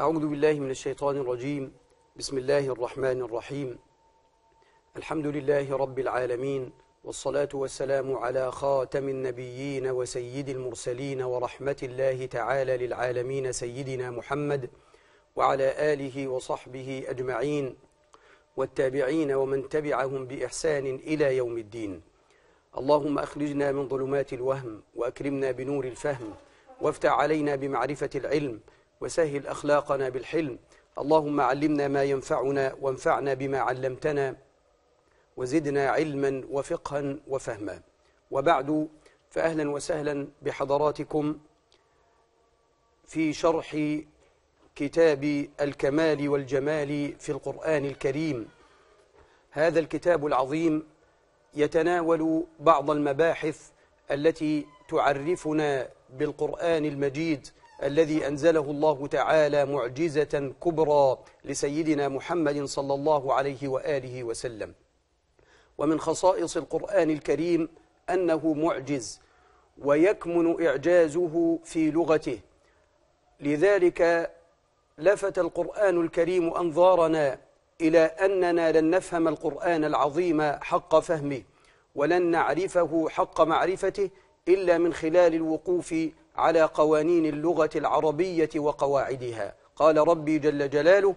أعوذ بالله من الشيطان الرجيم بسم الله الرحمن الرحيم الحمد لله رب العالمين والصلاة والسلام على خاتم النبيين وسيد المرسلين ورحمة الله تعالى للعالمين سيدنا محمد وعلى آله وصحبه أجمعين والتابعين ومن تبعهم بإحسان إلى يوم الدين اللهم أخرجنا من ظلمات الوهم وأكرمنا بنور الفهم وافتح علينا بمعرفة العلم وسهل أخلاقنا بالحلم اللهم علمنا ما ينفعنا وانفعنا بما علمتنا وزدنا علما وفقها وفهما وبعد فأهلا وسهلا بحضراتكم في شرح كتاب الكمال والجمال في القرآن الكريم هذا الكتاب العظيم يتناول بعض المباحث التي تعرفنا بالقرآن المجيد الذي أنزله الله تعالى معجزة كبرى لسيدنا محمد صلى الله عليه وآله وسلم ومن خصائص القرآن الكريم أنه معجز ويكمن إعجازه في لغته لذلك لفت القرآن الكريم أنظارنا إلى أننا لن نفهم القرآن العظيم حق فهمه ولن نعرفه حق معرفته إلا من خلال الوقوف على قوانين اللغة العربية وقواعدها قال ربي جل جلاله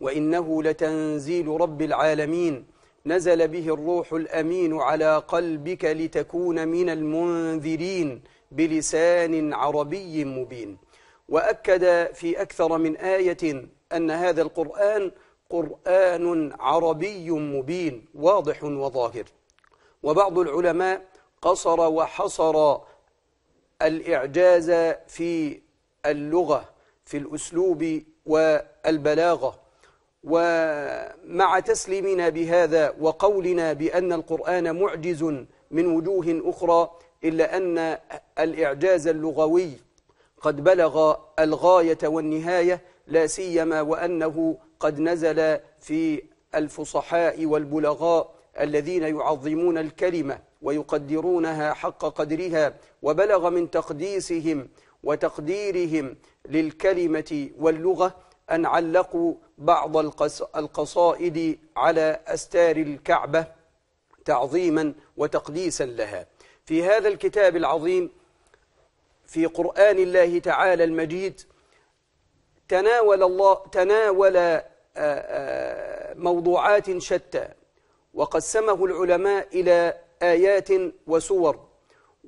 وإنه لتنزيل رب العالمين نزل به الروح الأمين على قلبك لتكون من المنذرين بلسان عربي مبين وأكد في أكثر من آية أن هذا القرآن قرآن عربي مبين واضح وظاهر وبعض العلماء قصر وحصر الإعجاز في اللغة في الأسلوب والبلاغة ومع تسليمنا بهذا وقولنا بأن القرآن معجز من وجوه أخرى إلا أن الإعجاز اللغوي قد بلغ الغاية والنهاية لا سيما وأنه قد نزل في الفصحاء والبلغاء الذين يعظمون الكلمة ويقدرونها حق قدرها وبلغ من تقديسهم وتقديرهم للكلمة واللغة أن علقوا بعض القصائد على أستار الكعبة تعظيما وتقديسا لها في هذا الكتاب العظيم في قرآن الله تعالى المجيد تناول الله تناول موضوعات شتى وقسمه العلماء إلى آيات وسور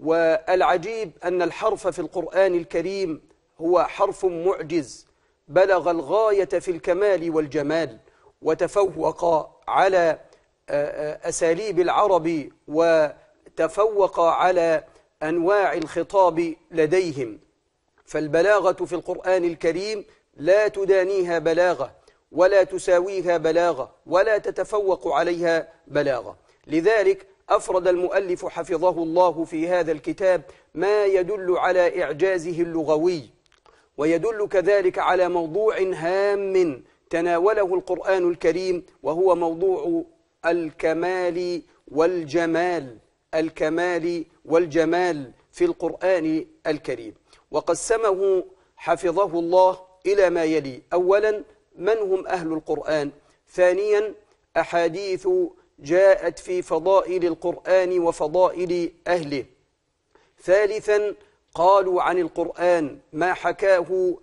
والعجيب أن الحرف في القرآن الكريم هو حرف معجز بلغ الغاية في الكمال والجمال وتفوق على آه، آه، أساليب العرب وتفوق على أنواع الخطاب لديهم فالبلاغة في القرآن الكريم لا تدانيها بلاغة ولا تساويها بلاغة ولا تتفوق عليها بلاغة لذلك أفرد المؤلف حفظه الله في هذا الكتاب ما يدل على إعجازه اللغوي ويدل كذلك على موضوع هام تناوله القرآن الكريم وهو موضوع الكمال والجمال الكمال والجمال في القرآن الكريم وقسمه حفظه الله إلى ما يلي أولا من هم أهل القرآن ثانيا أحاديث جاءت في فضائل القرآن وفضائل أهله ثالثا قالوا عن القرآن ما حكاه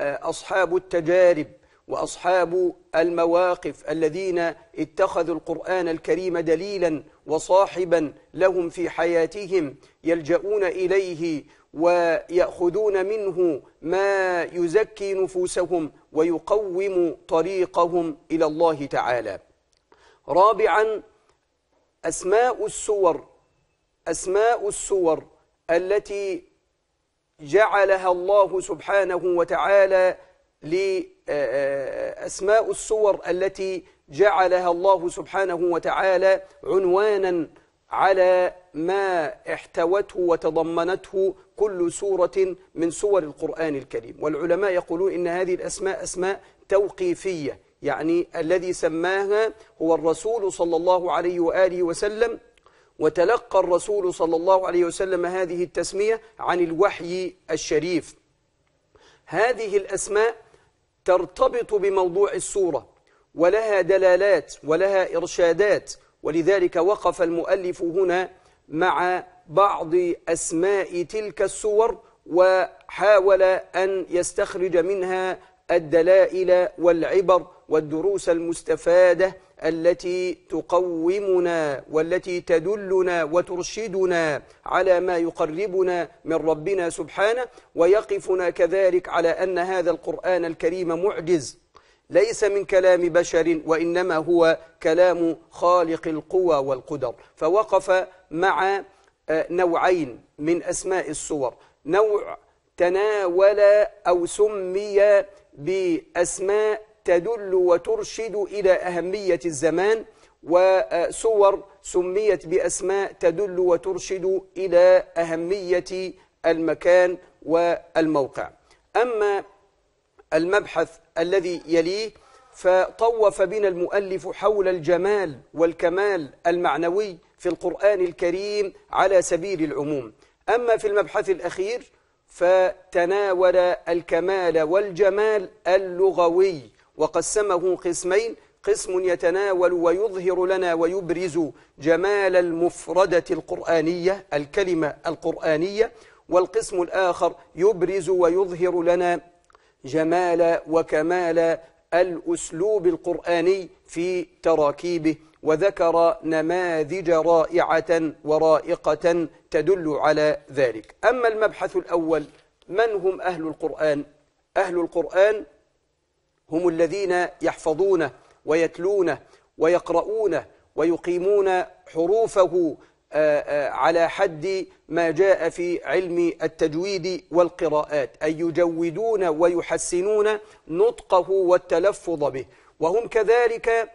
آه، أصحاب التجارب وأصحاب المواقف الذين اتخذوا القرآن الكريم دليلا وصاحبا لهم في حياتهم يلجؤون إليه ويأخذون منه ما يزكي نفوسهم ويقوم طريقهم إلى الله تعالى رابعا أسماء السور أسماء السور التي جعلها الله سبحانه وتعالى لأسماء آه، آه، السور التي جعلها الله سبحانه وتعالى عنوانا على ما احتوته وتضمنته كل سورة من سور القرآن الكريم والعلماء يقولون إن هذه الأسماء أسماء توقيفية يعني الذي سماها هو الرسول صلى الله عليه وآله وسلم وتلقى الرسول صلى الله عليه وسلم هذه التسمية عن الوحي الشريف هذه الأسماء ترتبط بموضوع السورة ولها دلالات ولها إرشادات ولذلك وقف المؤلف هنا مع بعض أسماء تلك السور وحاول أن يستخرج منها الدلائل والعبر والدروس المستفادة التي تقومنا والتي تدلنا وترشدنا على ما يقربنا من ربنا سبحانه ويقفنا كذلك على أن هذا القرآن الكريم معجز ليس من كلام بشر وإنما هو كلام خالق القوى والقدر فوقف مع آه، نوعين من أسماء الصور نوع تناول أو سمي بأسماء تدل وترشد إلى أهمية الزمان وسور سميت بأسماء تدل وترشد إلى أهمية المكان والموقع أما المبحث الذي يليه فطوف بنا المؤلف حول الجمال والكمال المعنوي في القرآن الكريم على سبيل العموم أما في المبحث الأخير فتناول الكمال والجمال اللغوي وقسمه قسمين قسم يتناول ويظهر لنا ويبرز جمال المفردة القرآنية الكلمة القرآنية والقسم الآخر يبرز ويظهر لنا جمال وكمال الأسلوب القرآني في تراكيبه وذكر نماذج رائعة ورائقة تدل على ذلك أما المبحث الأول من هم أهل القرآن؟ أهل القرآن هم الذين يحفظونه ويتلونه ويقرؤونه ويقيمون حروفه آه، آه، على حد ما جاء في علم التجويد والقراءات أي يجودون ويحسنون نطقه والتلفظ به وهم كذلك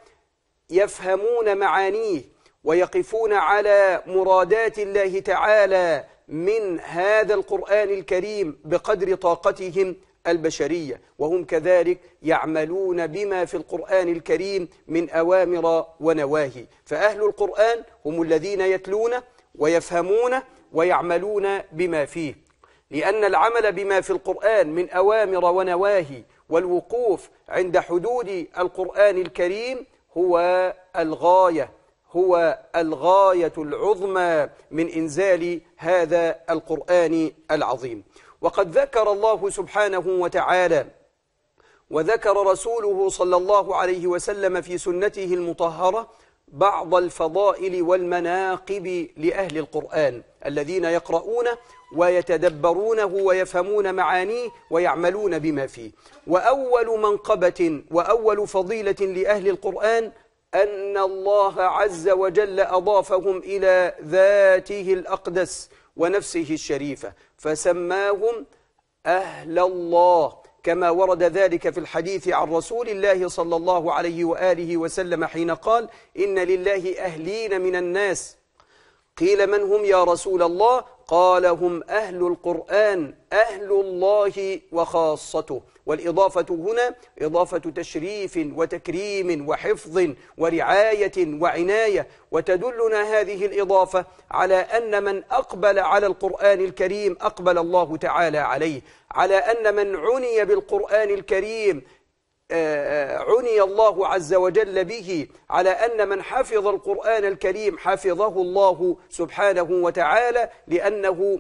يفهمون معانيه ويقفون على مرادات الله تعالى من هذا القرآن الكريم بقدر طاقتهم البشرية وهم كذلك يعملون بما في القرآن الكريم من أوامر ونواهي فأهل القرآن هم الذين يتلونه ويفهمونه ويعملون بما فيه لأن العمل بما في القرآن من أوامر ونواهي والوقوف عند حدود القرآن الكريم هو الغاية هو الغاية العظمى من إنزال هذا القرآن العظيم وقد ذكر الله سبحانه وتعالى وذكر رسوله صلى الله عليه وسلم في سنته المطهرة بعض الفضائل والمناقب لأهل القرآن الذين يقرؤونه ويتدبرونه ويفهمون معانيه ويعملون بما فيه وأول منقبة وأول فضيلة لأهل القرآن أن الله عز وجل أضافهم إلى ذاته الأقدس ونفسه الشريفة فسماهم أهل الله كما ورد ذلك في الحديث عن رسول الله صلى الله عليه وآله وسلم حين قال إن لله أهلين من الناس قيل من هم يا رسول الله قال هم أهل القرآن أهل الله وخاصته والإضافة هنا إضافة تشريف وتكريم وحفظ ورعاية وعناية وتدلنا هذه الإضافة على أن من أقبل على القرآن الكريم أقبل الله تعالى عليه على أن من عني بالقرآن الكريم آه، آه، عني الله عز وجل به على أن من حفظ القرآن الكريم حفظه الله سبحانه وتعالى لأنه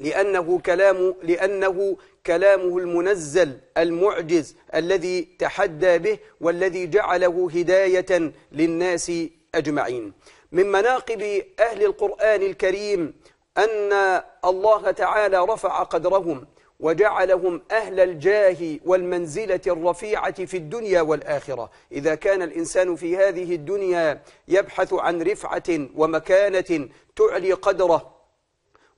لأنه كلام لأنه كلامه المنزل المعجز الذي تحدى به والذي جعله هداية للناس أجمعين من مناقب أهل القرآن الكريم أن الله تعالى رفع قدرهم وجعلهم أهل الجاه والمنزلة الرفيعة في الدنيا والآخرة إذا كان الإنسان في هذه الدنيا يبحث عن رفعة ومكانة تعلي قدره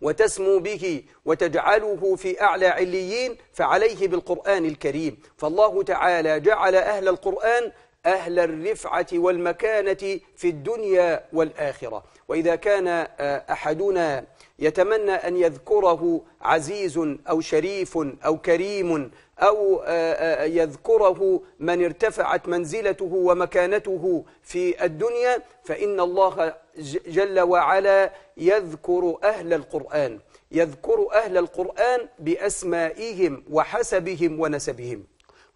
وتسمو به وتجعله في أعلى عليين فعليه بالقرآن الكريم فالله تعالى جعل أهل القرآن أهل الرفعة والمكانة في الدنيا والآخرة وإذا كان آه، أحدنا يتمنى أن يذكره عزيز أو شريف أو كريم أو آه، آه، يذكره من ارتفعت منزلته ومكانته في الدنيا فإن الله جل وعلا يذكر أهل القرآن يذكر أهل القرآن بأسمائهم وحسبهم ونسبهم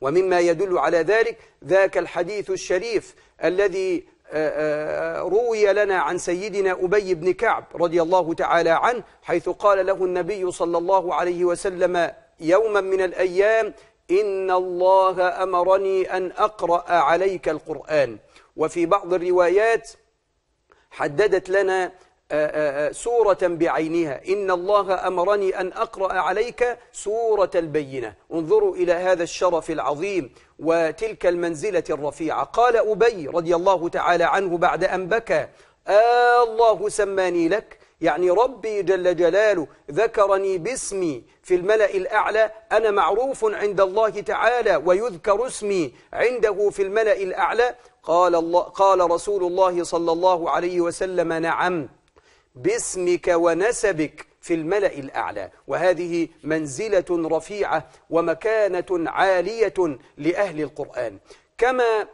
ومما يدل على ذلك ذاك الحديث الشريف الذي آه، روي لنا عن سيدنا أبي بن كعب رضي الله تعالى عنه حيث قال له النبي صلى الله عليه وسلم يوما من الأيام إن الله أمرني أن أقرأ عليك القرآن وفي بعض الروايات حددت لنا آه، آه، آه، سورة بعينها إن الله أمرني أن أقرأ عليك سورة البينة انظروا إلى هذا الشرف العظيم وتلك المنزلة الرفيعة قال أبي رضي الله تعالى عنه بعد أن بكى آه الله سماني لك يعني ربي جل جلاله ذكرني باسمي في الملأ الأعلى أنا معروف عند الله تعالى ويذكر اسمي عنده في الملأ الأعلى قال, الله قال رسول الله صلى الله عليه وسلم نعم باسمك ونسبك في الملأ الأعلى وهذه منزلة رفيعة ومكانة عالية لأهل القرآن كما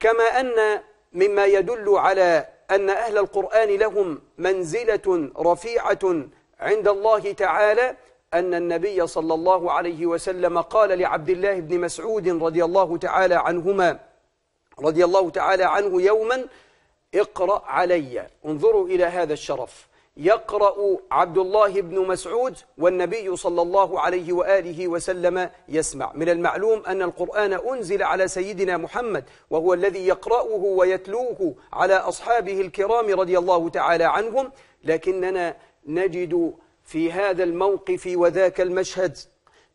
كما أن مما يدل على أن أهل القرآن لهم منزلة رفيعة عند الله تعالى أن النبي صلى الله عليه وسلم قال لعبد الله بن مسعود رضي الله تعالى عنهما رضي الله تعالى عنه يوما اقرأ علي انظروا إلى هذا الشرف يقرأ عبد الله بن مسعود والنبي صلى الله عليه وآله وسلم يسمع من المعلوم أن القرآن أنزل على سيدنا محمد وهو الذي يقرأه ويتلوه على أصحابه الكرام رضي الله تعالى عنهم لكننا نجد في هذا الموقف وذاك المشهد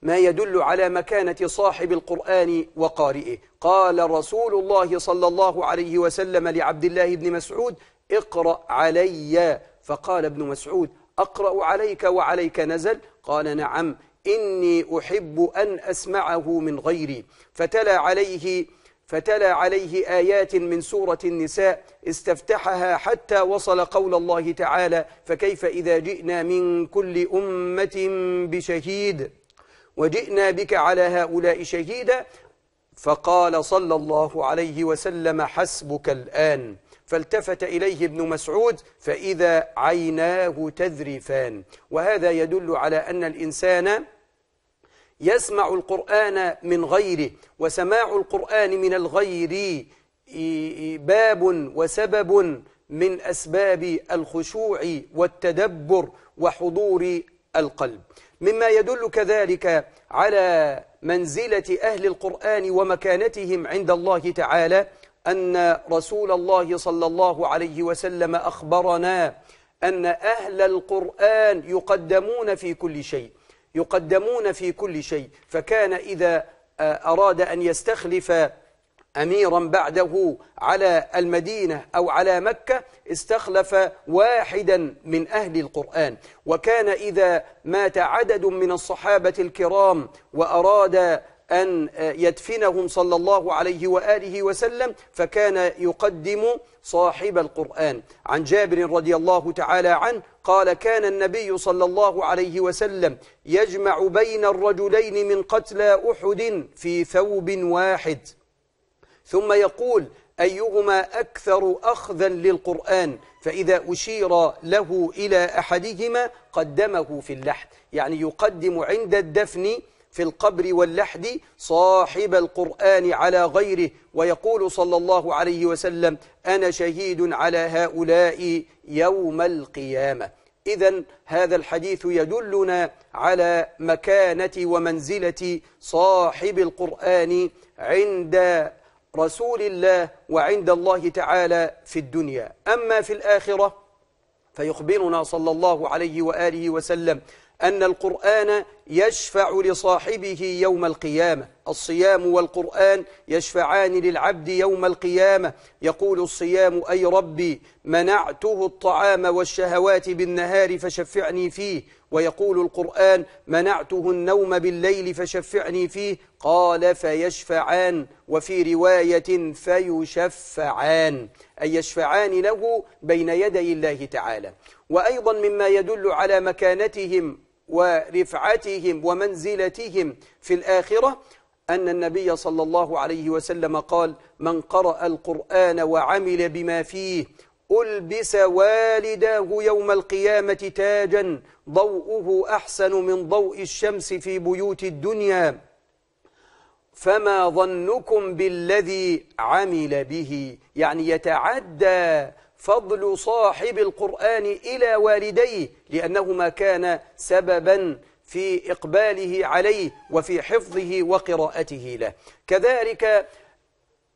ما يدل على مكانة صاحب القرآن وقارئه قال رسول الله صلى الله عليه وسلم لعبد الله بن مسعود اقرأ علي فقال ابن مسعود أقرأ عليك وعليك نزل قال نعم إني أحب أن أسمعه من غيري فتلا عليه فتلا عليه آيات من سورة النساء استفتحها حتى وصل قول الله تعالى فكيف إذا جئنا من كل أمة بشهيد وجئنا بك على هؤلاء شهيدا فقال صلى الله عليه وسلم حسبك الآن فالتفت إليه ابن مسعود فإذا عيناه تذرفان وهذا يدل على أن الإنسان يسمع القرآن من غيره وسماع القرآن من الغير باب وسبب من أسباب الخشوع والتدبر وحضور القلب مما يدل كذلك على منزلة أهل القرآن ومكانتهم عند الله تعالى أن رسول الله صلى الله عليه وسلم أخبرنا أن أهل القرآن يقدمون في كل شيء يقدمون في كل شيء فكان إذا آه، أراد أن يستخلف أميرا بعده على المدينة أو على مكة استخلف واحدا من أهل القرآن وكان إذا مات عدد من الصحابة الكرام وأراد أن يدفنهم صلى الله عليه وآله وسلم فكان يقدم صاحب القرآن عن جابر رضي الله تعالى عنه قال كان النبي صلى الله عليه وسلم يجمع بين الرجلين من قتلى أحد في ثوب واحد ثم يقول أيهما أكثر أخذا للقرآن فإذا أشير له إلى أحدهما قدمه في اللحد يعني يقدم عند الدفن في القبر واللحد صاحب القرآن على غيره ويقول صلى الله عليه وسلم أنا شهيد على هؤلاء يوم القيامة إذا هذا الحديث يدلنا على مكانة ومنزلة صاحب القرآن عند رسول الله وعند الله تعالى في الدنيا أما في الآخرة فيخبرنا صلى الله عليه وآله وسلم أن القرآن يشفع لصاحبه يوم القيامة الصيام والقرآن يشفعان للعبد يوم القيامة يقول الصيام أي ربي منعته الطعام والشهوات بالنهار فشفعني فيه ويقول القرآن منعته النوم بالليل فشفعني فيه قال فيشفعان وفي رواية فيشفعان أي يشفعان له بين يدي الله تعالى وأيضا مما يدل على مكانتهم ورفعتهم ومنزلتهم في الآخرة أن النبي صلى الله عليه وسلم قال من قرأ القرآن وعمل بما فيه ألبس والداه يوم القيامة تاجا ضوءه أحسن من ضوء الشمس في بيوت الدنيا فما ظنكم بالذي عمل به يعني يتعدى فضل صاحب القرآن إلى والديه لأنهما كان سببا في إقباله عليه وفي حفظه وقراءته له كذلك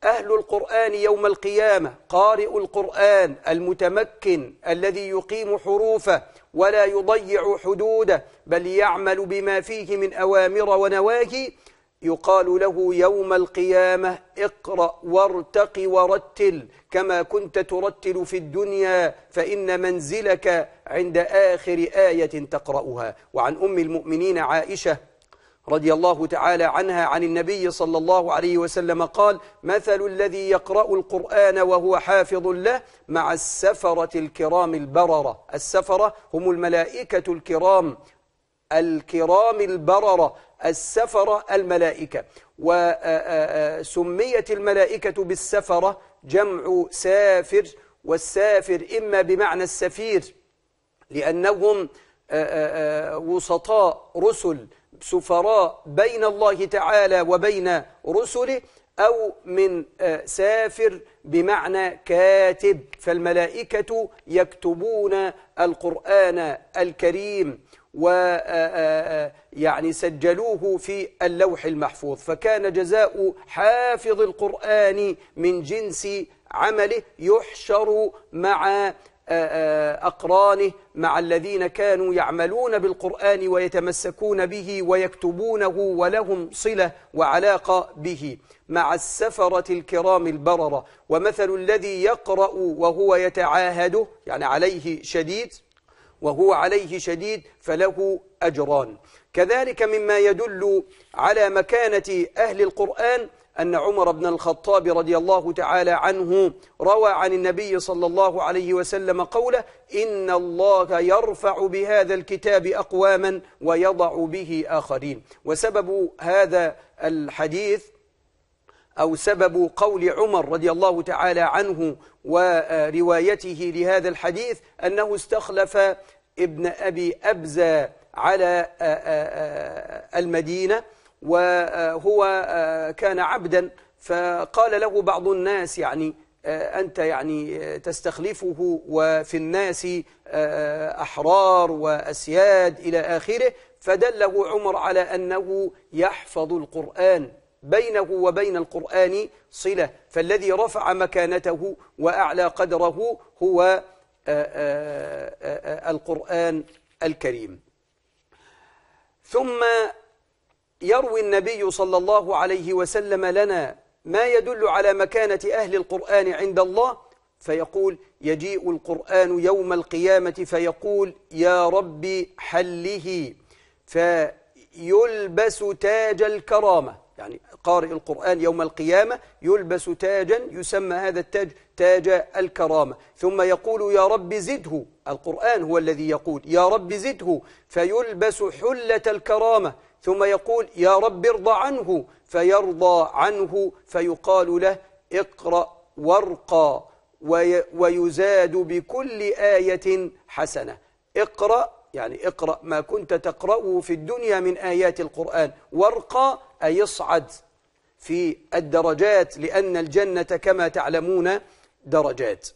أهل القرآن يوم القيامة قارئ القرآن المتمكن الذي يقيم حروفه ولا يضيع حدوده بل يعمل بما فيه من أوامر ونواهي يقال له يوم القيامة اقرأ وارتق ورتل كما كنت ترتل في الدنيا فإن منزلك عند آخر آية تقرأها وعن أم المؤمنين عائشة رضي الله تعالى عنها عن النبي صلى الله عليه وسلم قال مثل الذي يقرأ القرآن وهو حافظ له مع السفرة الكرام البررة السفرة هم الملائكة الكرام الكرام البررة السفرة الملائكة وسميت آه، آه، آه، الملائكة بالسفرة جمع سافر والسافر إما بمعنى السفير لأنهم وسطاء رسل سفراء بين الله تعالى وبين رسله أو من سافر بمعنى كاتب فالملائكة يكتبون القرآن الكريم و آه، آه، آه، يعني سجلوه في اللوح المحفوظ فكان جزاء حافظ القرآن من جنس عمله يحشر مع أقرانه مع الذين كانوا يعملون بالقرآن ويتمسكون به ويكتبونه ولهم صلة وعلاقة به مع السفرة الكرام البررة ومثل الذي يقرأ وهو يتعاهده يعني عليه شديد وهو عليه شديد فله أجران كذلك مما يدل على مكانة أهل القرآن أن عمر بن الخطاب رضي الله تعالى عنه روى عن النبي صلى الله عليه وسلم قوله إن الله يرفع بهذا الكتاب أقواما ويضع به آخرين وسبب هذا الحديث أو سبب قول عمر رضي الله تعالى عنه وروايته لهذا الحديث أنه استخلف ابن أبي أبزة على آه، آه، آه، المدينة وهو كان عبدا فقال له بعض الناس يعني أنت يعني تستخلفه وفي الناس أحرار وأسياد إلى آخره فدله عمر على أنه يحفظ القرآن بينه وبين القرآن صلة فالذي رفع مكانته وأعلى قدره هو آه، آه، آه، القرآن الكريم ثم يروي النبي صلى الله عليه وسلم لنا ما يدل على مكانة أهل القرآن عند الله فيقول يجيء القرآن يوم القيامة فيقول يا ربي حله فيلبس تاج الكرامة يعني قارئ القرآن يوم القيامة يلبس تاجا يسمى هذا التاج تاج الكرامة ثم يقول يا رب زده القرآن هو الذي يقول يا رب زده فيلبس حلة الكرامة ثم يقول يا رب ارضى عنه فيرضى عنه فيقال له اقرأ وارقى ويزاد بكل آية حسنة اقرأ يعني اقرأ ما كنت تقرأه في الدنيا من آيات القرآن وارقى يصعد في الدرجات لأن الجنة كما تعلمون درجات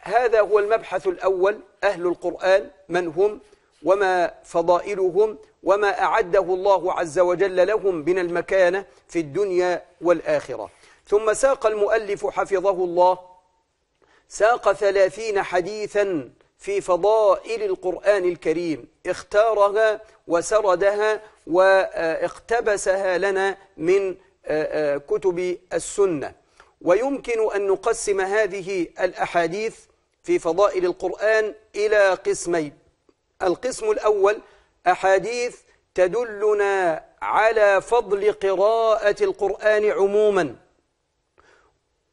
هذا هو المبحث الأول أهل القرآن من هم وما فضائلهم وما أعده الله عز وجل لهم من المكانة في الدنيا والآخرة ثم ساق المؤلف حفظه الله ساق ثلاثين حديثا في فضائل القرآن الكريم اختارها وسردها واقتبسها لنا من آه، آه، كتب السنة ويمكن أن نقسم هذه الأحاديث في فضائل القرآن إلى قسمين القسم الأول أحاديث تدلنا على فضل قراءة القرآن عموما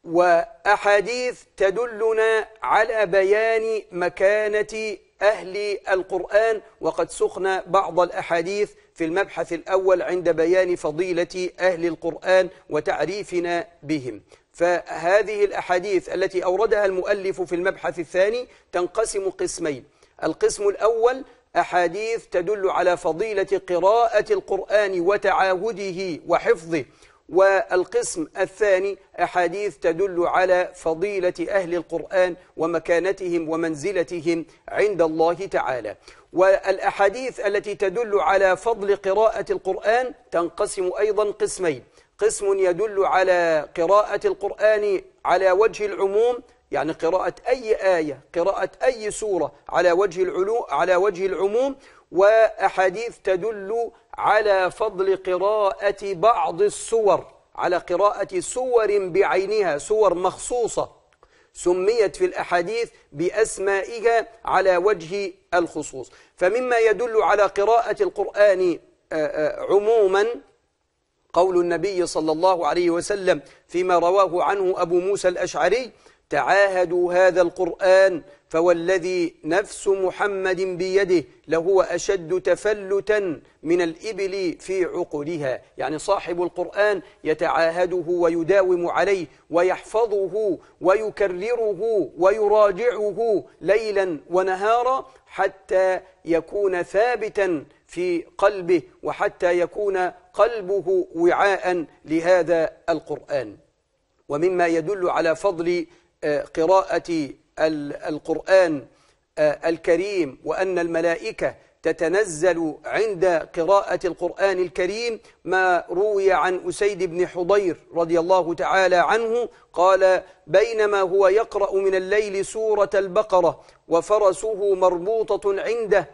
وأحاديث تدلنا على بيان مكانة أهل القرآن وقد سخنا بعض الأحاديث في المبحث الأول عند بيان فضيلة أهل القرآن وتعريفنا بهم فهذه الأحاديث التي أوردها المؤلف في المبحث الثاني تنقسم قسمين القسم الأول أحاديث تدل على فضيلة قراءة القرآن وتعاهده وحفظه والقسم الثاني أحاديث تدل على فضيلة أهل القرآن ومكانتهم ومنزلتهم عند الله تعالى والأحاديث التي تدل على فضل قراءة القرآن تنقسم أيضا قسمين قسم يدل على قراءة القرآن على وجه العموم يعني قراءة أي آية قراءة أي سورة على وجه العلو على وجه العموم وأحاديث تدل على فضل قراءة بعض السور على قراءة سور بعينها سور مخصوصة سميت في الأحاديث بأسمائها على وجه الخصوص فمما يدل على قراءة القرآن آه، آه، عموما قول النبي صلى الله عليه وسلم فيما رواه عنه أبو موسى الأشعري تعاهدوا هذا القرآن فوالذي نفس محمد بيده لهو أشد تفلتا من الإبل في عقلها يعني صاحب القرآن يتعاهده ويداوم عليه ويحفظه ويكرره ويراجعه ليلا ونهارا حتى يكون ثابتا في قلبه وحتى يكون قلبه وعاء لهذا القرآن ومما يدل على فضل آه، قراءة القرآن آه، الكريم وأن الملائكة تتنزل عند قراءة القرآن الكريم ما روي عن أسيد بن حضير رضي الله تعالى عنه قال بينما هو يقرأ من الليل سورة البقرة وفرسه مربوطة عنده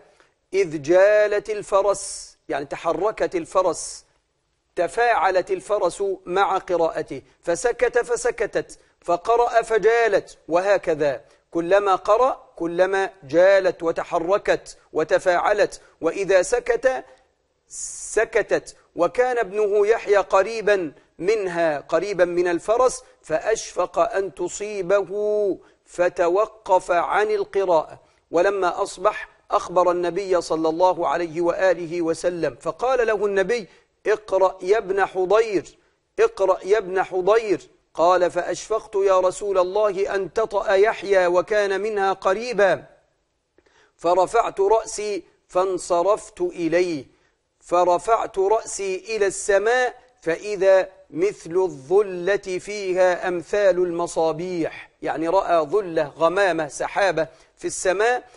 إذ جالت الفرس يعني تحركت الفرس تفاعلت الفرس مع قراءته فسكت فسكتت فقرأ فجالت وهكذا كلما قرأ كلما جالت وتحركت وتفاعلت وإذا سكت سكتت وكان ابنه يحيى قريبا منها قريبا من الفرس فأشفق أن تصيبه فتوقف عن القراءة ولما أصبح أخبر النبي صلى الله عليه وآله وسلم فقال له النبي اقرأ يا ابن حضير اقرأ يا ابن حضير قال فأشفقت يا رسول الله أن تطأ يحيى وكان منها قريبا فرفعت رأسي فانصرفت إليه فرفعت رأسي إلى السماء فإذا مثل الظلة فيها أمثال المصابيح يعني رأى ظلة غمامة سحابة في السماء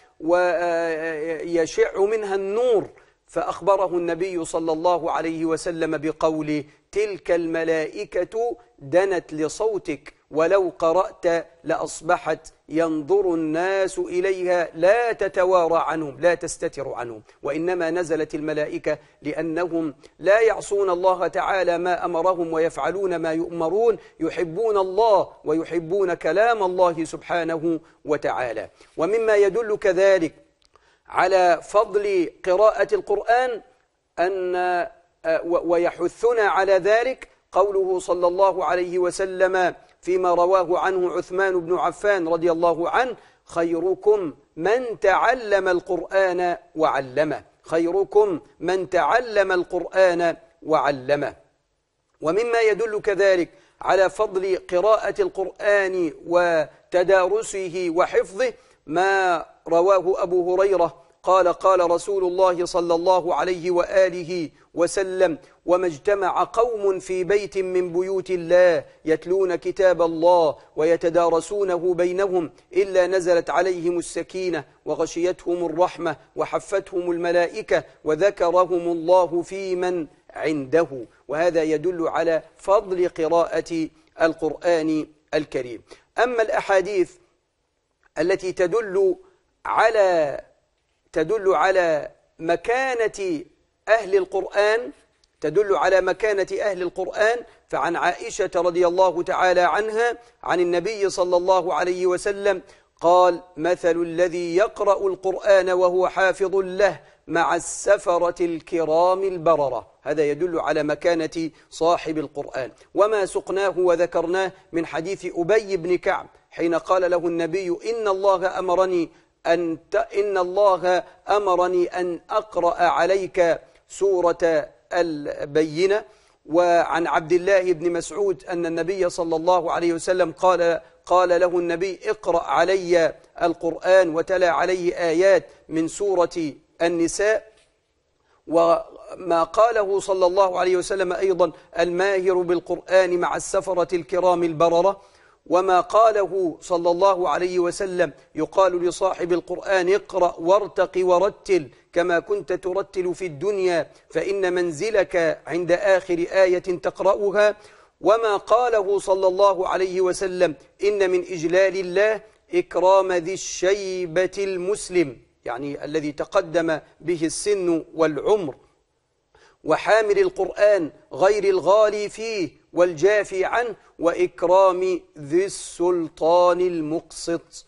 ويشع منها النور فأخبره النبي صلى الله عليه وسلم بقوله تلك الملائكة دنت لصوتك ولو قرأت لأصبحت ينظر الناس إليها لا تتوارى عنهم لا تستتر عنهم وإنما نزلت الملائكة لأنهم لا يعصون الله تعالى ما أمرهم ويفعلون ما يؤمرون يحبون الله ويحبون كلام الله سبحانه وتعالى ومما يدل كذلك على فضل قراءة القرآن أن آه، ويحثنا على ذلك قوله صلى الله عليه وسلم فيما رواه عنه عثمان بن عفان رضي الله عنه خيركم من تعلم القرآن وعلمه خيركم من تعلم القرآن وعلمه ومما يدل كذلك على فضل قراءة القرآن وتدارسه وحفظه ما رواه أبو هريرة قال قال رسول الله صلى الله عليه وآله وسلم وما اجتمع قوم في بيت من بيوت الله يتلون كتاب الله ويتدارسونه بينهم إلا نزلت عليهم السكينة وغشيتهم الرحمة وحفتهم الملائكة وذكرهم الله في من عنده وهذا يدل على فضل قراءة القرآن الكريم أما الأحاديث التي تدل على تدل على مكانة أهل القرآن تدل على مكانة أهل القرآن فعن عائشة رضي الله تعالى عنها عن النبي صلى الله عليه وسلم قال مثل الذي يقرأ القرآن وهو حافظ له مع السفرة الكرام البررة هذا يدل على مكانة صاحب القرآن وما سقناه وذكرناه من حديث أبي بن كعب حين قال له النبي إن الله أمرني أن ت... إن الله أمرني أن أقرأ عليك سورة البينة وعن عبد الله بن مسعود أن النبي صلى الله عليه وسلم قال قال له النبي اقرأ علي القرآن وتلا عليه آيات من سورة النساء وما قاله صلى الله عليه وسلم أيضا الماهر بالقرآن مع السفرة الكرام البررة وما قاله صلى الله عليه وسلم يقال لصاحب القرآن اقرأ وارتق ورتل كما كنت ترتل في الدنيا فإن منزلك عند آخر آية تقرأها وما قاله صلى الله عليه وسلم إن من إجلال الله إكرام ذي الشيبة المسلم يعني الذي تقدم به السن والعمر وحامل القرآن غير الغالي فيه والجافي عنه وإكرام ذي السلطان المقسط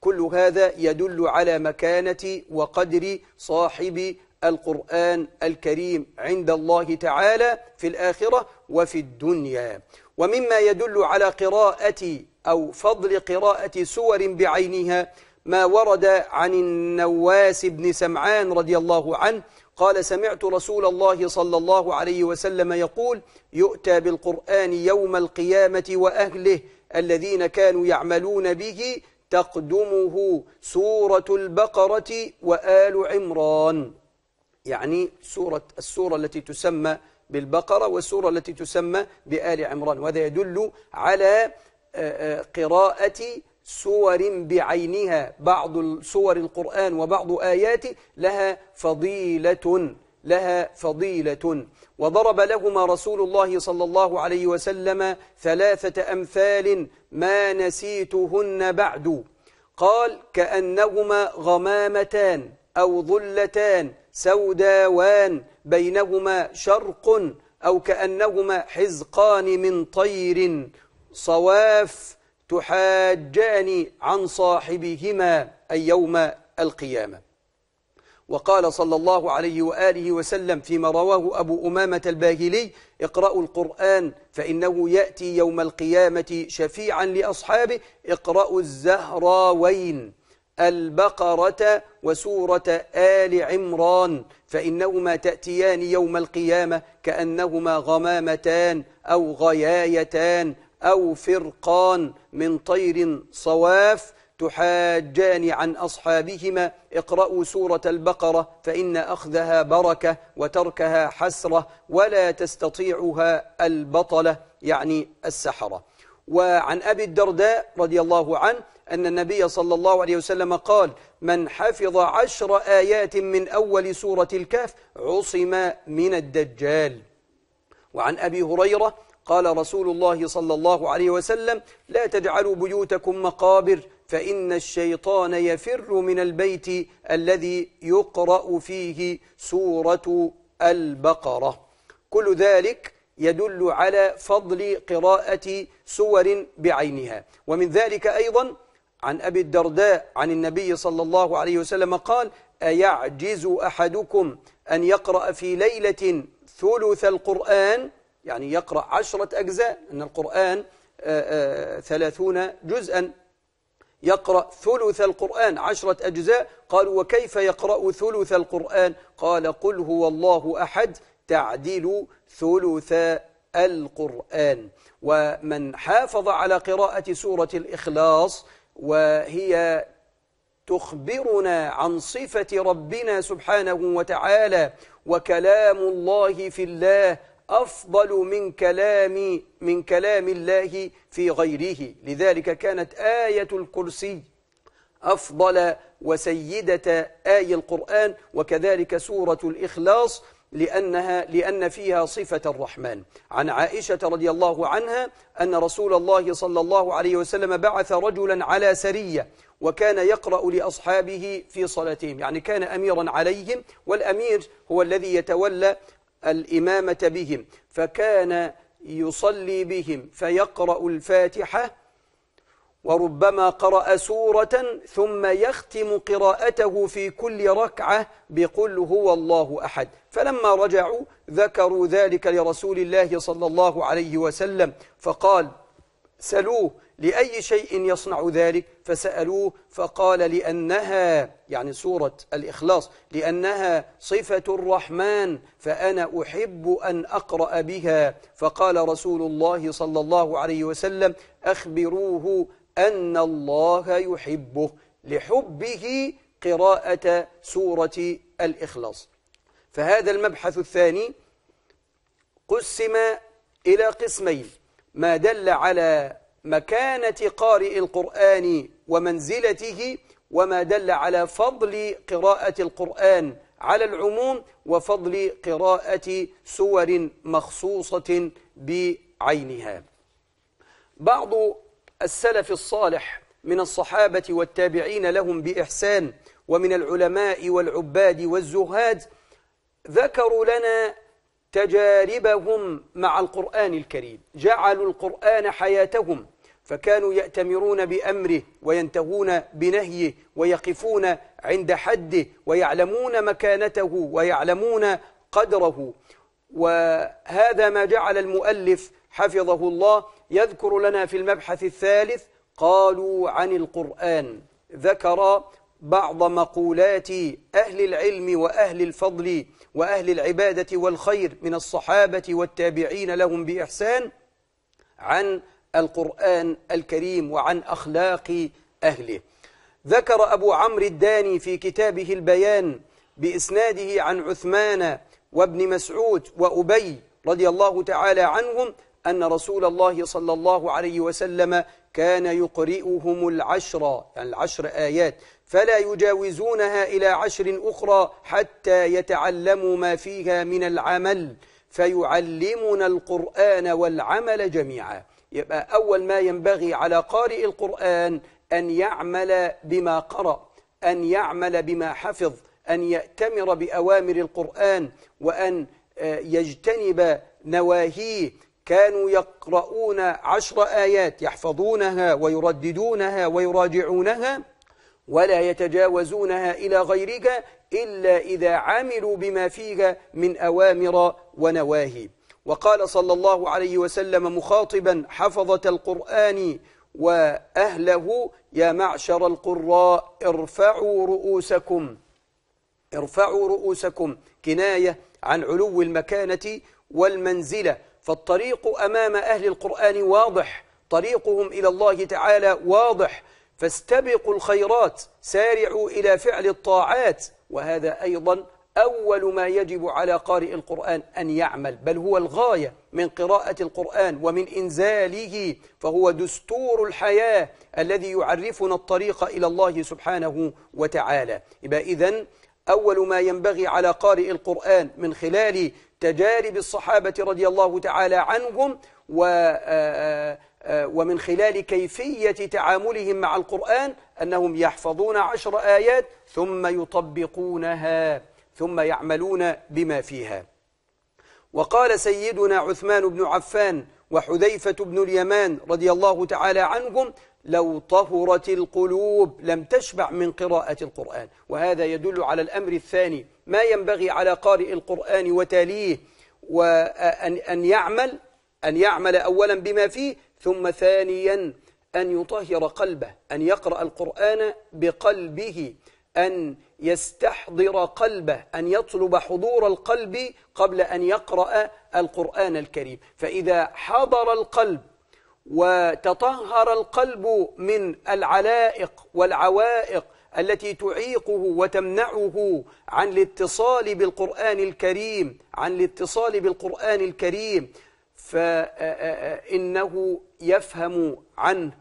كل هذا يدل على مكانة وقدر صاحب القرآن الكريم عند الله تعالى في الآخرة وفي الدنيا ومما يدل على قراءة أو فضل قراءة سور بعينها ما ورد عن النواس بن سمعان رضي الله عنه قال سمعت رسول الله صلى الله عليه وسلم يقول يؤتى بالقرآن يوم القيامة وأهله الذين كانوا يعملون به تقدمه سورة البقرة وآل عمران يعني سورة السورة التي تسمى بالبقرة والسورة التي تسمى بآل عمران وهذا يدل على آه، آه، قراءة سور بعينها بعض سور القرآن وبعض آياته لها فضيلة لها فضيلة وضرب لهما رسول الله صلى الله عليه وسلم ثلاثة أمثال ما نسيتهن بعد قال كأنهما غمامتان أو ظلتان سوداوان بينهما شرق أو كأنهما حزقان من طير صواف تحاجان عن صاحبهما أي يوم القيامة وقال صلى الله عليه وآله وسلم فيما رواه أبو أمامة الباهلي اقرأوا القرآن فإنه يأتي يوم القيامة شفيعا لأصحابه اقرأوا الزهراوين البقرة وسورة آل عمران فإنهما تأتيان يوم القيامة كأنهما غمامتان أو غيايتان أو فرقان من طير صواف تحاجان عن أصحابهما اقرأوا سورة البقرة فإن أخذها بركة وتركها حسرة ولا تستطيعها البطلة يعني السحرة وعن أبي الدرداء رضي الله عنه أن النبي صلى الله عليه وسلم قال من حفظ عشر آيات من أول سورة الكهف عصم من الدجال وعن أبي هريرة قال رسول الله صلى الله عليه وسلم لا تجعلوا بيوتكم مقابر فإن الشيطان يفر من البيت الذي يقرأ فيه سورة البقرة كل ذلك يدل على فضل قراءة سور بعينها ومن ذلك أيضا عن أبي الدرداء عن النبي صلى الله عليه وسلم قال أيعجز أحدكم أن يقرأ في ليلة ثلث القرآن؟ يعني يقرأ عشرة أجزاء أن القرآن آه، آه، ثلاثون جزءا يقرأ ثلث القرآن عشرة أجزاء قالوا وكيف يقرأ ثلث القرآن قال قل هو الله أحد تعديل ثلث القرآن ومن حافظ على قراءة سورة الإخلاص وهي تخبرنا عن صفة ربنا سبحانه وتعالى وكلام الله في الله أفضل من كلام من كلام الله في غيره لذلك كانت آية الكرسي أفضل وسيدة آي القرآن وكذلك سورة الإخلاص لأنها لأن فيها صفة الرحمن عن عائشة رضي الله عنها أن رسول الله صلى الله عليه وسلم بعث رجلا على سرية وكان يقرأ لأصحابه في صلاتهم يعني كان أميرا عليهم والأمير هو الذي يتولى الإمامة بهم فكان يصلي بهم فيقرأ الفاتحة وربما قرأ سورة ثم يختم قراءته في كل ركعة بقل هو الله أحد فلما رجعوا ذكروا ذلك لرسول الله صلى الله عليه وسلم فقال سلوه لأي شيء يصنع ذلك فسألوه فقال لأنها يعني سورة الإخلاص لأنها صفة الرحمن فأنا أحب أن أقرأ بها فقال رسول الله صلى الله عليه وسلم أخبروه أن الله يحبه لحبه قراءة سورة الإخلاص فهذا المبحث الثاني قسم إلى قسمين ما دل على مكانة قارئ القرآن ومنزلته وما دل على فضل قراءة القرآن على العموم وفضل قراءة سور مخصوصة بعينها بعض السلف الصالح من الصحابة والتابعين لهم بإحسان ومن العلماء والعباد والزهاد ذكروا لنا تجاربهم مع القرآن الكريم جعلوا القرآن حياتهم فكانوا يأتمرون بأمره وينتهون بنهيه ويقفون عند حده ويعلمون مكانته ويعلمون قدره وهذا ما جعل المؤلف حفظه الله يذكر لنا في المبحث الثالث قالوا عن القرآن ذكر بعض مقولات أهل العلم وأهل الفضل وأهل العبادة والخير من الصحابة والتابعين لهم بإحسان عن القرآن الكريم وعن أخلاق أهله ذكر أبو عمرو الداني في كتابه البيان بإسناده عن عثمان وابن مسعود وأبي رضي الله تعالى عنهم أن رسول الله صلى الله عليه وسلم كان يقرئهم العشر يعني العشر آيات فلا يجاوزونها إلى عشر أخرى حتى يتعلموا ما فيها من العمل فيعلمنا القرآن والعمل جميعا يبقى أول ما ينبغي على قارئ القرآن أن يعمل بما قرأ أن يعمل بما حفظ أن يأتمر بأوامر القرآن وأن آه، يجتنب نواهيه كانوا يقرؤون عشر آيات يحفظونها ويرددونها ويراجعونها ولا يتجاوزونها إلى غيرك إلا إذا عملوا بما فيها من أوامر ونواهي وقال صلى الله عليه وسلم مخاطبا حفظة القرآن وأهله يا معشر القراء ارفعوا رؤوسكم ارفعوا رؤوسكم كناية عن علو المكانة والمنزلة فالطريق أمام أهل القرآن واضح طريقهم إلى الله تعالى واضح فاستبقوا الخيرات سارعوا إلى فعل الطاعات وهذا أيضا أول ما يجب على قارئ القرآن أن يعمل بل هو الغاية من قراءة القرآن ومن إنزاله فهو دستور الحياة الذي يعرفنا الطريق إلى الله سبحانه وتعالى يبقى إذن أول ما ينبغي على قارئ القرآن من خلال تجارب الصحابة رضي الله تعالى عنهم و آه، ومن خلال كيفية تعاملهم مع القرآن أنهم يحفظون عشر آيات ثم يطبقونها ثم يعملون بما فيها وقال سيدنا عثمان بن عفان وحذيفة بن اليمان رضي الله تعالى عنهم لو طهرت القلوب لم تشبع من قراءة القرآن وهذا يدل على الأمر الثاني ما ينبغي على قارئ القرآن وتاليه وأن أن يعمل أن يعمل أولا بما فيه ثم ثانيا أن يطهر قلبه أن يقرأ القرآن بقلبه أن يستحضر قلبه أن يطلب حضور القلب قبل أن يقرأ القرآن الكريم فإذا حضر القلب وتطهر القلب من العلائق والعوائق التي تعيقه وتمنعه عن الاتصال بالقرآن الكريم عن الاتصال بالقرآن الكريم فإنه آه، آه، آه، يفهم عنه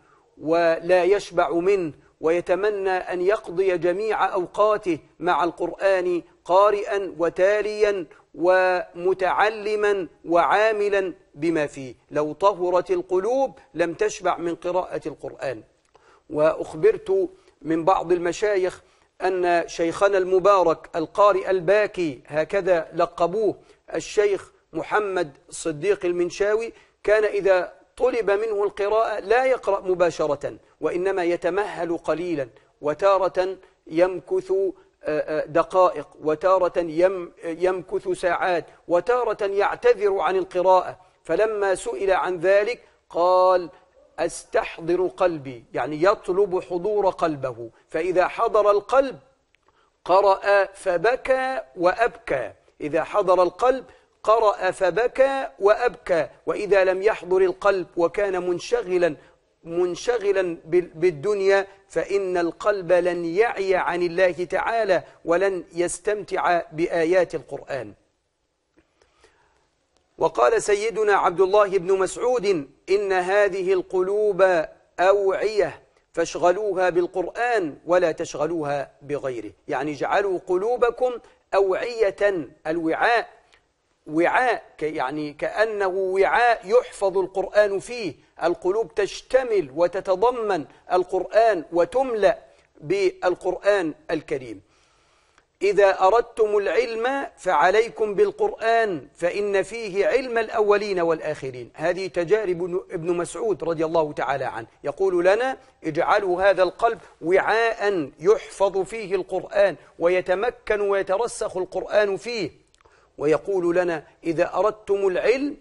ولا يشبع منه ويتمنى أن يقضي جميع أوقاته مع القرآن قارئا وتاليا ومتعلما وعاملا بما فيه لو طهرت القلوب لم تشبع من قراءة القرآن وأخبرت من بعض المشايخ أن شيخنا المبارك القارئ الباكي هكذا لقبوه الشيخ محمد صديق المنشاوي كان إذا طلب منه القراءة لا يقرأ مباشرة وإنما يتمهل قليلا وتارة يمكث آه، آه، دقائق وتارة يمكث ساعات وتارة يعتذر عن القراءة فلما سئل عن ذلك قال أستحضر قلبي يعني يطلب حضور قلبه فإذا حضر القلب قرأ فبكى وأبكى إذا حضر القلب قرأ فبكى وأبكى وإذا لم يحضر القلب وكان منشغلا منشغلا بالدنيا فإن القلب لن يعي عن الله تعالى ولن يستمتع بآيات القرآن وقال سيدنا عبد الله بن مسعود إن هذه القلوب أوعية فاشغلوها بالقرآن ولا تشغلوها بغيره يعني اجعلوا قلوبكم أوعية الوعاء وعاء يعني كأنه وعاء يحفظ القرآن فيه القلوب تشتمل وتتضمن القرآن وتملأ بالقرآن الكريم إذا أردتم العلم فعليكم بالقرآن فإن فيه علم الأولين والآخرين هذه تجارب ابن مسعود رضي الله تعالى عنه يقول لنا اجعلوا هذا القلب وعاء يحفظ فيه القرآن ويتمكن ويترسخ القرآن فيه ويقول لنا إذا أردتم العلم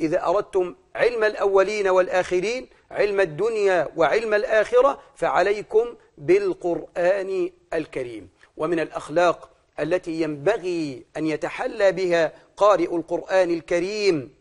إذا أردتم علم الأولين والآخرين علم الدنيا وعلم الآخرة فعليكم بالقرآن الكريم ومن الأخلاق التي ينبغي أن يتحلى بها قارئ القرآن الكريم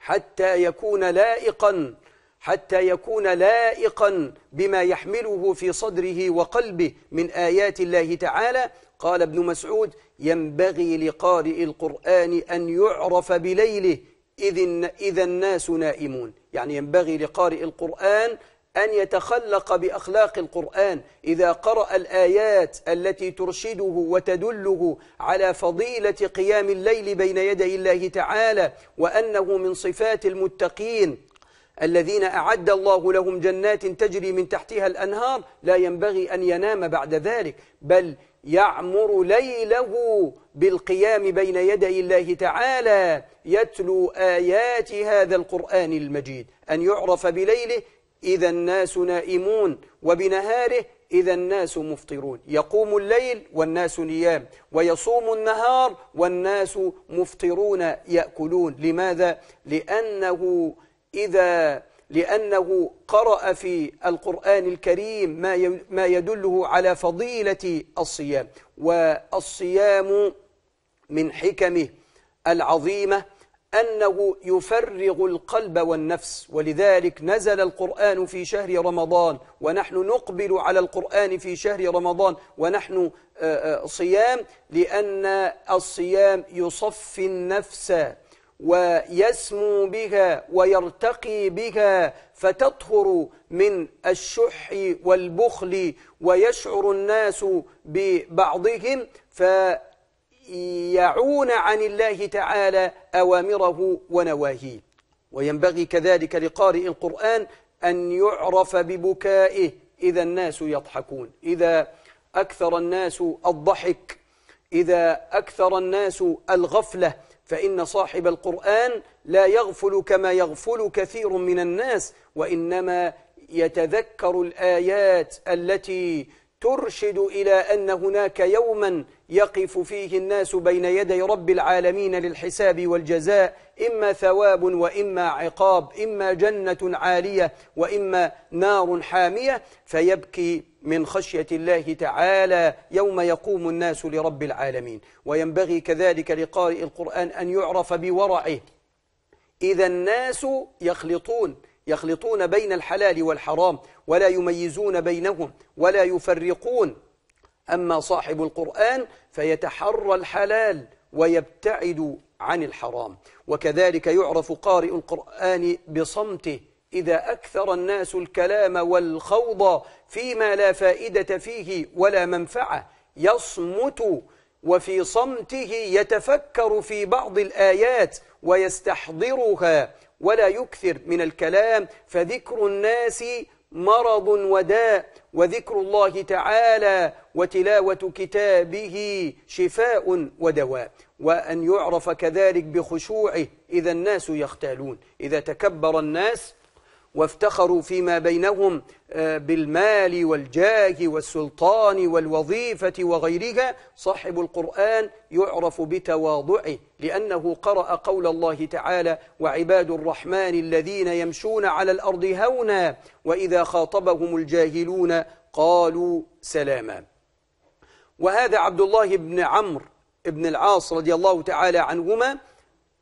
حتى يكون لائقا حتى يكون لائقا بما يحمله في صدره وقلبه من آيات الله تعالى قال ابن مسعود ينبغي لقارئ القرآن أن يعرف بليله إذ إذا الناس نائمون يعني ينبغي لقارئ القرآن أن يتخلق بأخلاق القرآن إذا قرأ الآيات التي ترشده وتدله على فضيلة قيام الليل بين يدي الله تعالى وأنه من صفات المتقين الذين أعد الله لهم جنات تجري من تحتها الأنهار لا ينبغي أن ينام بعد ذلك بل يعمر ليله بالقيام بين يدي الله تعالى يتلو آيات هذا القرآن المجيد أن يعرف بليله إذا الناس نائمون وبنهاره إذا الناس مفطرون يقوم الليل والناس نيام ويصوم النهار والناس مفطرون يأكلون لماذا؟ لأنه إذا لأنه قرأ في القرآن الكريم ما يدله على فضيلة الصيام والصيام من حكمه العظيمة أنه يفرغ القلب والنفس ولذلك نزل القرآن في شهر رمضان ونحن نقبل على القرآن في شهر رمضان ونحن آه، آه، صيام لأن الصيام يصفي النفس ويسمو بها ويرتقي بها فتطهر من الشح والبخل ويشعر الناس ببعضهم فيعون عن الله تعالى أوامره ونواهيه وينبغي كذلك لقارئ القرآن أن يعرف ببكائه إذا الناس يضحكون إذا أكثر الناس الضحك إذا أكثر الناس الغفلة فإن صاحب القرآن لا يغفل كما يغفل كثير من الناس وإنما يتذكر الآيات التي ترشد إلى أن هناك يوما يقف فيه الناس بين يدي رب العالمين للحساب والجزاء إما ثواب وإما عقاب إما جنة عالية وإما نار حامية فيبكي من خشية الله تعالى يوم يقوم الناس لرب العالمين وينبغي كذلك لقارئ القرآن أن يعرف بورعه إذا الناس يخلطون يخلطون بين الحلال والحرام ولا يميزون بينهم ولا يفرقون أما صاحب القرآن فيتحرى الحلال ويبتعد عن الحرام وكذلك يعرف قارئ القرآن بصمته إذا أكثر الناس الكلام والخوض فيما لا فائدة فيه ولا منفعة يصمت وفي صمته يتفكر في بعض الآيات ويستحضرها ولا يكثر من الكلام فذكر الناس مرض وداء وذكر الله تعالى وتلاوة كتابه شفاء ودواء وأن يعرف كذلك بخشوعه إذا الناس يختالون إذا تكبر الناس وافتخروا فيما بينهم آه، بالمال والجاه والسلطان والوظيفة وغيرها صاحب القرآن يعرف بتواضعه لأنه قرأ قول الله تعالى وعباد الرحمن الذين يمشون على الأرض هونا وإذا خاطبهم الجاهلون قالوا سلاما وهذا عبد الله بن عمرو بن العاص رضي الله تعالى عنهما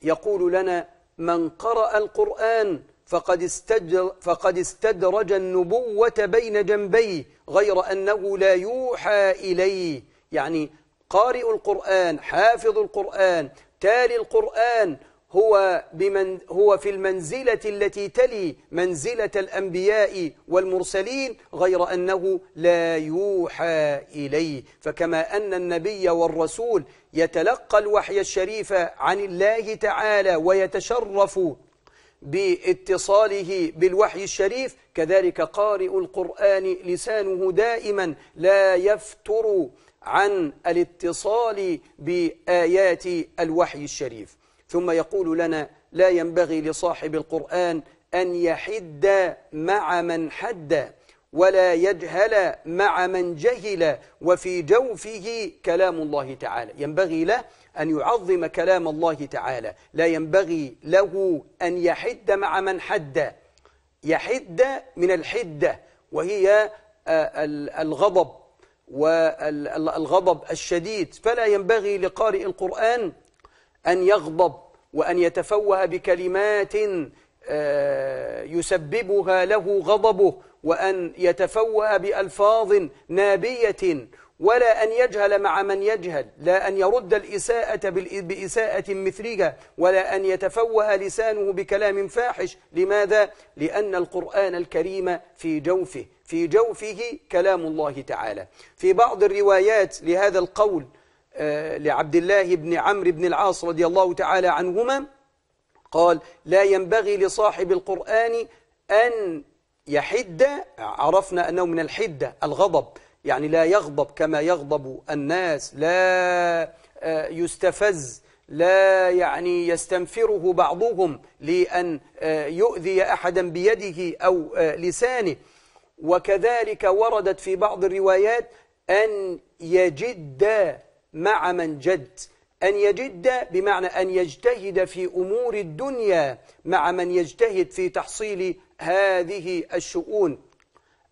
يقول لنا من قرأ القرآن فقد, استجر فقد استدرج النبوة بين جنبيه غير أنه لا يوحى إليه يعني قارئ القرآن حافظ القرآن تالي القرآن هو, بمن هو في المنزلة التي تلي منزلة الأنبياء والمرسلين غير أنه لا يوحى إليه فكما أن النبي والرسول يتلقى الوحي الشريف عن الله تعالى ويتشرف باتصاله بالوحي الشريف كذلك قارئ القرآن لسانه دائما لا يفتر عن الاتصال بآيات الوحي الشريف ثم يقول لنا لا ينبغي لصاحب القرآن أن يحد مع من حد ولا يجهل مع من جهل وفي جوفه كلام الله تعالى ينبغي له أن يعظم كلام الله تعالى لا ينبغي له أن يحد مع من حد يحد من الحدة وهي آه، الغضب والغضب الشديد فلا ينبغي لقارئ القرآن أن يغضب وأن يتفوه بكلمات آه، يسببها له غضبه وأن يتفوه بألفاظ نابية ولا أن يجهل مع من يجهل لا أن يرد الإساءة بإساءة مثلها ولا أن يتفوه لسانه بكلام فاحش لماذا؟ لأن القرآن الكريم في جوفه في جوفه كلام الله تعالى في بعض الروايات لهذا القول آه، لعبد الله بن عمرو بن العاص رضي الله تعالى عنهما قال لا ينبغي لصاحب القرآن أن يحد عرفنا أنه من الحدة الغضب يعني لا يغضب كما يغضب الناس لا آه، يستفز لا يعني يستنفره بعضهم لأن آه، يؤذي أحدا بيده أو آه، لسانه وكذلك وردت في بعض الروايات أن يجد مع من جد أن يجد بمعنى أن يجتهد في أمور الدنيا مع من يجتهد في تحصيل هذه الشؤون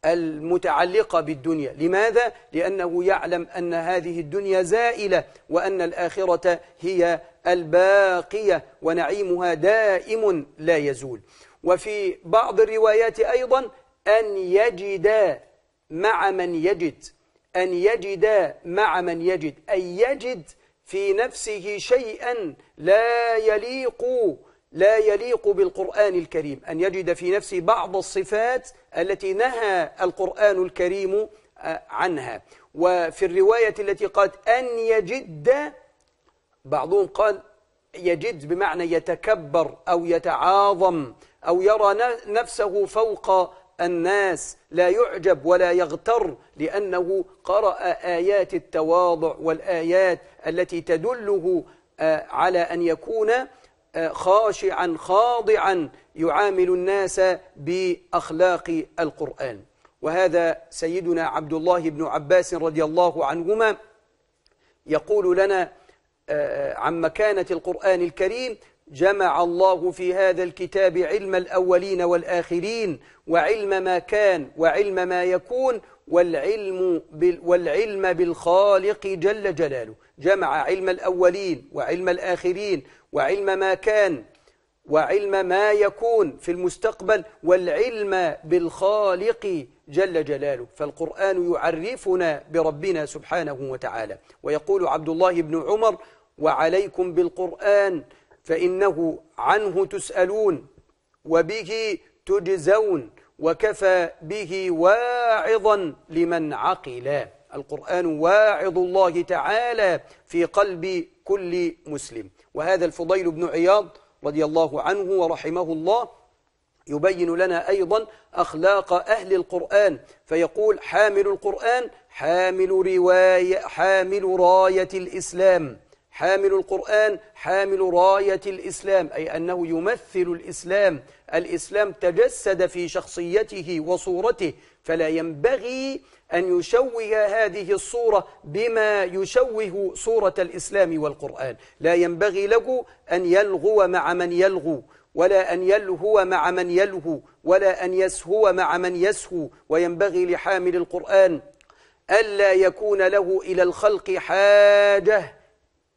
المتعلقة بالدنيا لماذا؟ لأنه يعلم أن هذه الدنيا زائلة وأن الآخرة هي الباقية ونعيمها دائم لا يزول وفي بعض الروايات أيضا أن يجد مع من يجد أن يجد مع من يجد أن يجد في نفسه شيئا لا يليق لا يليق بالقرآن الكريم أن يجد في نفسه بعض الصفات التي نهى القرآن الكريم آه، عنها وفي الرواية التي قالت أن يجد بعضهم قال يجد بمعنى يتكبر أو يتعاظم أو يرى نفسه فوق الناس لا يعجب ولا يغتر لأنه قرأ آيات التواضع والآيات التي تدله آه، على أن يكون خاشعا خاضعا يعامل الناس بأخلاق القرآن وهذا سيدنا عبد الله بن عباس رضي الله عنهما يقول لنا آه، آه، عن مكانة القرآن الكريم جمع الله في هذا الكتاب علم الأولين والآخرين وعلم ما كان وعلم ما يكون والعلم, بال والعلم بالخالق جل جلاله جمع علم الأولين وعلم الآخرين وعلم ما كان وعلم ما يكون في المستقبل والعلم بالخالق جل جلاله فالقرآن يعرفنا بربنا سبحانه وتعالى ويقول عبد الله بن عمر وعليكم بالقرآن فإنه عنه تسألون وبه تجزون وكفى به واعظا لمن عقلا القرآن واعظ الله تعالى في قلب كل مسلم وهذا الفضيل بن عياض رضي الله عنه ورحمه الله يبين لنا أيضا أخلاق أهل القرآن فيقول حامل القرآن حامل رواية حامل راية الإسلام حامل القرآن حامل راية الإسلام أي أنه يمثل الإسلام الإسلام تجسد في شخصيته وصورته فلا ينبغي أن يشوه هذه الصورة بما يشوه صورة الإسلام والقرآن لا ينبغي له أن يلغو مع من يلغو ولا أن يلهو مع من يلهو ولا أن يسهو مع من يسهو وينبغي لحامل القرآن ألا يكون له إلى الخلق حاجة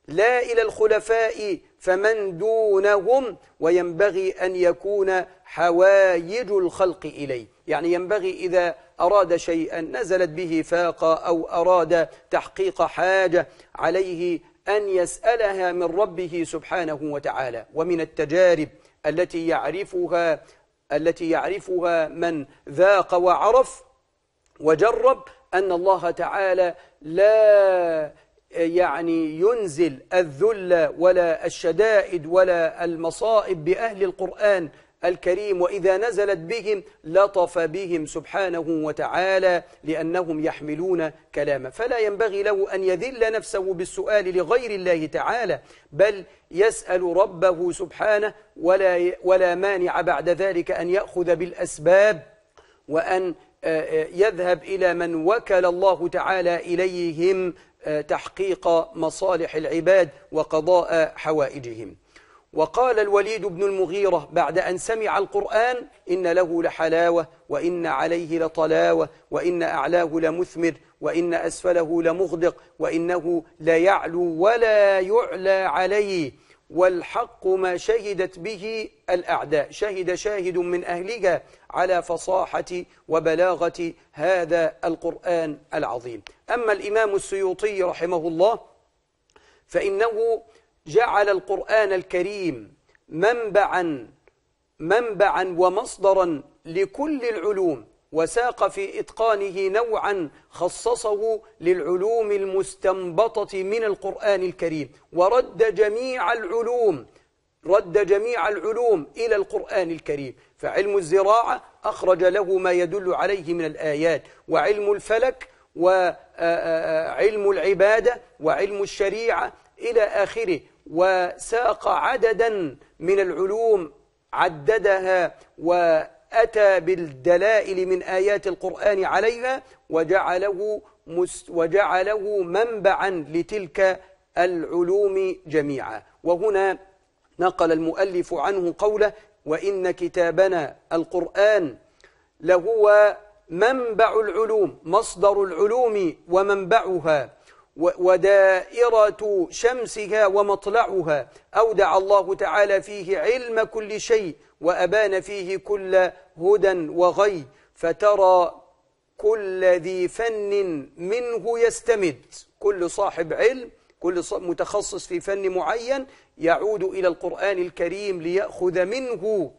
لا إلى الخلفاء فمن دونهم وينبغي أن يكون حوايج الخلق إليه يعني ينبغي إذا أراد شيئا نزلت به فاقة أو أراد تحقيق حاجة عليه أن يسألها من ربه سبحانه وتعالى ومن التجارب التي يعرفها التي يعرفها من ذاق وعرف وجرب أن الله تعالى لا يعني ينزل الذل ولا الشدائد ولا المصائب بأهل القرآن الكريم وإذا نزلت بهم لطف بهم سبحانه وتعالى لأنهم يحملون كلامه فلا ينبغي له أن يذل نفسه بالسؤال لغير الله تعالى بل يسأل ربه سبحانه ولا, ولا مانع بعد ذلك أن يأخذ بالأسباب وأن آه، آه، يذهب إلى من وكل الله تعالى إليهم آه، تحقيق مصالح العباد وقضاء حوائجهم وقال الوليد بن المغيرة بعد أن سمع القرآن إن له لحلاوة وإن عليه لطلاوة وإن أعلاه لمثمر وإن أسفله لمغدق وإنه ليعلو ولا يعلى عليه والحق ما شهدت به الأعداء شهد شاهد من أهلها على فصاحة وبلاغة هذا القرآن العظيم أما الإمام السيوطي رحمه الله فإنه جعل القرآن الكريم منبعا منبعا ومصدرا لكل العلوم وساق في إتقانه نوعا خصصه للعلوم المستنبطة من القرآن الكريم ورد جميع العلوم رد جميع العلوم إلى القرآن الكريم فعلم الزراعة أخرج له ما يدل عليه من الآيات وعلم الفلك وعلم العبادة وعلم الشريعة إلى آخره وساق عددا من العلوم عددها وأتى بالدلائل من آيات القرآن عليها وجعله, وجعله منبعا لتلك العلوم جميعا وهنا نقل المؤلف عنه قوله وإن كتابنا القرآن لهو منبع العلوم مصدر العلوم ومنبعها ودائرة شمسها ومطلعها أودع الله تعالى فيه علم كل شيء وأبان فيه كل هدى وغي فترى كل ذي فن منه يستمد كل صاحب علم كل متخصص في فن معين يعود إلى القرآن الكريم ليأخذ منه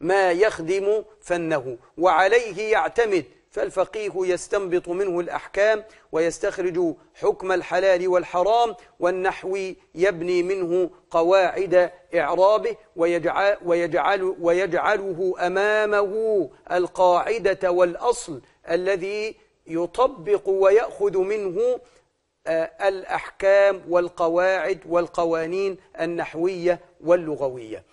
ما يخدم فنه وعليه يعتمد فالفقيه يستنبط منه الأحكام ويستخرج حكم الحلال والحرام والنحو يبني منه قواعد إعرابه ويجعل ويجعل ويجعله أمامه القاعدة والأصل الذي يطبق ويأخذ منه آه، الأحكام والقواعد والقوانين النحوية واللغوية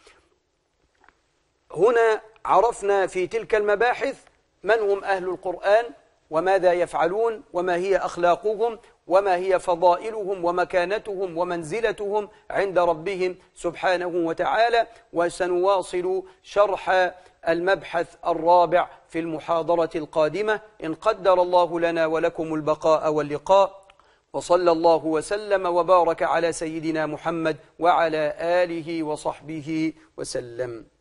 هنا عرفنا في تلك المباحث من هم أهل القرآن وماذا يفعلون وما هي أخلاقهم وما هي فضائلهم ومكانتهم ومنزلتهم عند ربهم سبحانه وتعالى وسنواصل شرح المبحث الرابع في المحاضرة القادمة إن قدر الله لنا ولكم البقاء واللقاء وصلى الله وسلم وبارك على سيدنا محمد وعلى آله وصحبه وسلم